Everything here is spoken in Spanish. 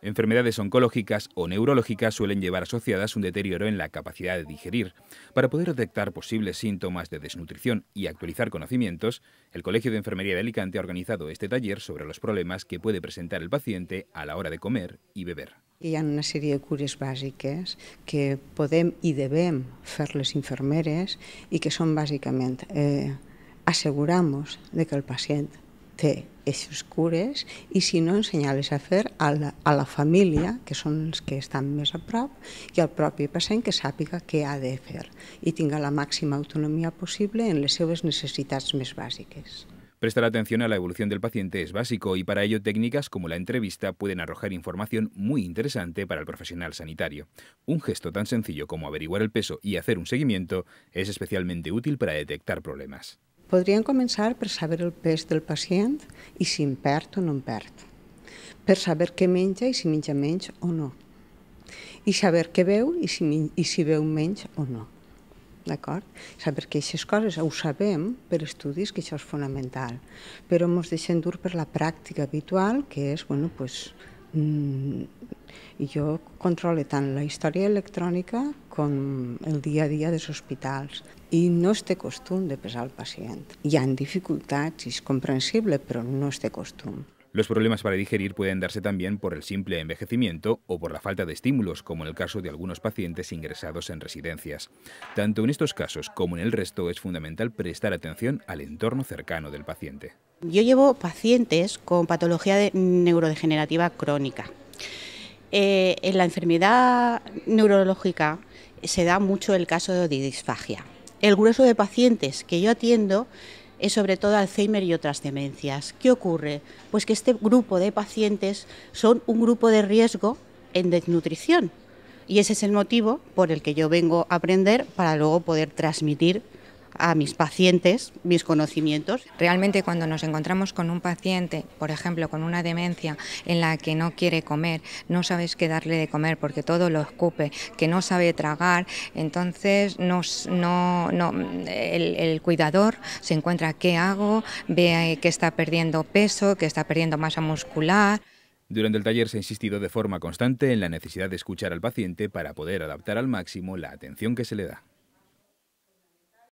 Enfermedades oncológicas o neurológicas suelen llevar asociadas un deterioro en la capacidad de digerir. Para poder detectar posibles síntomas de desnutrición y actualizar conocimientos, el Colegio de Enfermería de Alicante ha organizado este taller sobre los problemas que puede presentar el paciente a la hora de comer y beber. y una serie de cures básicas que podemos y debemos hacer los y y que son básicamente eh, aseguramos de que el paciente té esos cures i si no ensenyar a fer a la, familia, família, que son els que están més a prop, i al propi pacient que sàpiga què ha de fer i tinga la màxima autonomia possible en les seves necessitats més bàsiques. Prestar atención a la evolución del paciente es básico y para ello técnicas como la entrevista pueden arrojar información muy interesante para el profesional sanitario. Un gesto tan sencillo como averiguar el peso y hacer un seguimiento es especialmente útil para detectar problemas. Podríem començar per saber el pes del pacient i si en perd o no en perd, per saber què menja i si menja menys o no, i saber què veu i si, i si veu menys o no. D'acord? Saber que aquestes coses ho sabem per estudis, que això és fonamental, però ens deixem dur per la pràctica habitual, que és, bueno, pues, mmm, jo controlo tant la història electrònica con el día a día de los hospitales... ...y no esté costumbre de pesar al paciente... ya en dificultades es comprensible, ...pero no esté costumbre Los problemas para digerir pueden darse también por el simple envejecimiento o por la falta de estímulos, como en el caso de algunos pacientes ingresados en residencias. Tanto en estos casos como en el resto es fundamental prestar atención al entorno cercano del paciente. Yo llevo pacientes con patología neurodegenerativa crónica. Eh, en la enfermedad neurológica se da mucho el caso de disfagia. El grueso de pacientes que yo atiendo es sobre todo Alzheimer y otras demencias. ¿Qué ocurre? Pues que este grupo de pacientes son un grupo de riesgo en desnutrición. Y ese es el motivo por el que yo vengo a aprender para luego poder transmitir a mis pacientes mis conocimientos. Realmente cuando nos encontramos con un paciente, por ejemplo, con una demencia en la que no quiere comer, no sabes qué darle de comer porque todo lo escupe, que no sabe tragar, entonces el, el, cuidador se encuentra qué hago, ve que está perdiendo peso, que está perdiendo masa muscular. Durante el taller se ha insistido de forma constante en la necesidad de escuchar al paciente para poder adaptar al máximo la atención que se le da.